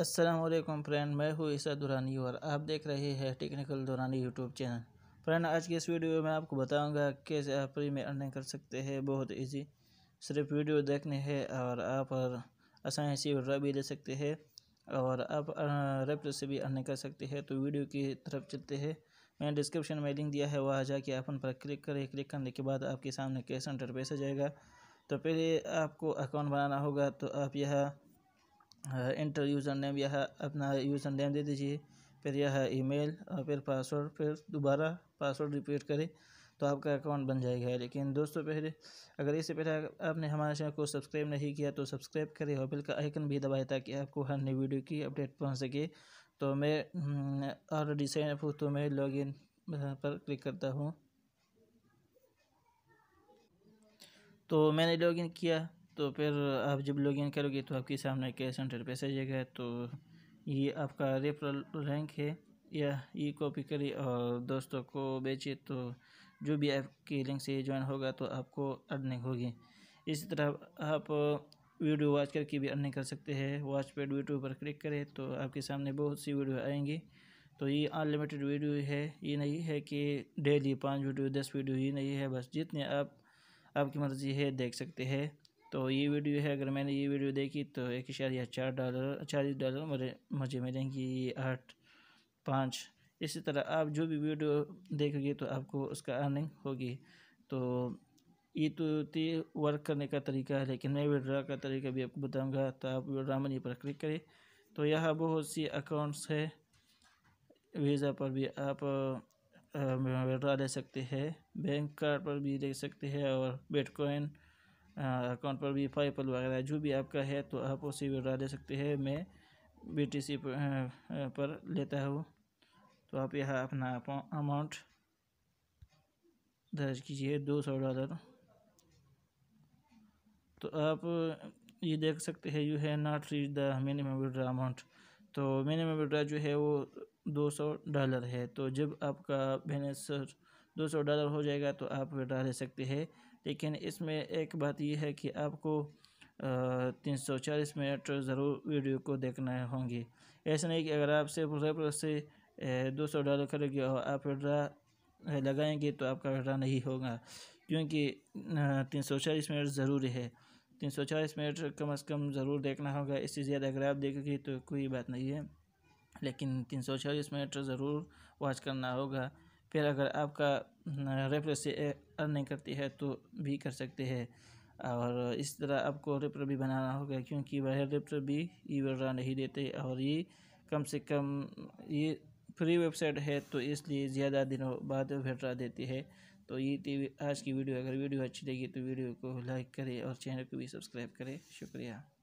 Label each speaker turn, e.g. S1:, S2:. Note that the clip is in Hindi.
S1: असलम फ्रेंड मैं हूँ ईसा दुरानी और आप देख रहे हैं technical Durani YouTube channel friend आज के इस वीडियो में आपको बताऊंगा कैसे आप फ्री में अर्निंग कर सकते हैं बहुत इजी सिर्फ वीडियो देखने हैं और आप आसानी से विड्रा भी ले सकते हैं और आप रेप से भी अर्निंग कर सकते हैं तो वीडियो की तरफ चलते हैं मैंने डिस्क्रिप्शन में लिंक दिया है वहाँ जाके आप उन पर क्लिक करें क्लिक करने के बाद आपके सामने कैश एंटर आ जाएगा तो पहले आपको अकाउंट बनाना होगा तो आप यह इंटर यूज़र नेम यह अपना यूज़र नेम दे दीजिए फिर यह ईमेल और फिर पासवर्ड फिर दोबारा पासवर्ड रिपीट करें तो आपका अकाउंट बन जाएगा लेकिन दोस्तों पहले अगर इससे पहले आपने हमारे चैनल को सब्सक्राइब नहीं किया तो सब्सक्राइब करें और बिल का आइकन भी दबाएं ताकि आपको हर नई वीडियो की अपडेट पहुंच सके तो मैं ऑलरेडी साइन अप हूँ तो मैं इन पर क्लिक करता हूँ तो मैंने लॉगिन किया तो फिर आप जब लॉग इन करोगे तो आपके सामने कैश हंड्रेड पैसा जाएगा तो ये आपका रेफरल रैंक है या ये कॉपी करिए और दोस्तों को बेचिए तो जो भी आपकी लिंक से ज्वाइन होगा तो आपको अर्निंग होगी इसी तरह आप वीडियो वॉच करके भी अर्निंग कर सकते हैं वॉच पेड वीडियो पर क्लिक करें तो आपके सामने बहुत सी वीडियो आएंगी तो ये अनलिमिटेड वीडियो है ये नहीं है कि डेली पाँच वीडियो दस वीडियो ये नहीं है बस जितने आप आपकी मर्ज़ी है देख सकते हैं तो ये वीडियो है अगर मैंने ये वीडियो देखी तो एक इशारिया चार डॉलर चालीस डॉलर मुझे मुझे मिलेंगी आठ पाँच इसी तरह आप जो भी वीडियो देखोगे तो आपको उसका अर्निंग होगी तो ये तो थी वर्क करने का तरीका है लेकिन मैं विड्रा का तरीका भी आपको बताऊंगा तो आप विड्रा मनी पर क्लिक करें तो यहाँ बहुत सी अकाउंट्स है वीज़ा पर भी आप विड्रा ले सकते हैं बैंक कार्ड पर भी ले सकते हैं और बिटकॉइन अकाउंट पर भी फाई पल वगैरह जो भी आपका है तो आप उसे विड्रा ले सकते हैं मैं बी टी सी पर लेता हूँ तो आप यह अपना अमाउंट दर्ज कीजिए दो सौ डॉलर तो आप ये देख सकते हैं you have not reach the minimum withdraw amount तो मिनिमम विड्रा जो है वो दो सौ डॉलर है तो जब आपका बैलेंस दो सौ डॉलर हो जाएगा तो आप विड्रा ले सकते हैं लेकिन इसमें एक बात यह है कि आपको तीन सौ चालीस मिनट ज़रूर वीडियो को देखना होंगे ऐसा नहीं कि अगर आपसे रेपर से दो सौ डॉलर करेंगे और आप विड्रा लगाएंगे तो आपका विड्रा नहीं होगा क्योंकि तीन सौ चालीस मिनट ज़रूरी है तीन सौ चालीस मिनट कम अज़ कम ज़रूर देखना होगा इससे ज़्यादा अगर आप देखेंगे तो कोई बात नहीं है लेकिन तीन सौ चालीस मिनट ज़रूर वॉच करना होगा फिर अगर आपका रेपर से अर्निंग करती है तो भी कर सकते हैं और इस तरह आपको रेपर भी बनाना होगा क्योंकि वह रेपर भी ई वर्रा नहीं देते और ये कम से कम ये फ्री वेबसाइट है तो इसलिए ज़्यादा दिनों बाद वेटरा देती है तो ये वी आज की वीडियो अगर वीडियो अच्छी लगी तो वीडियो को लाइक करें और चैनल को भी सब्सक्राइब करें शुक्रिया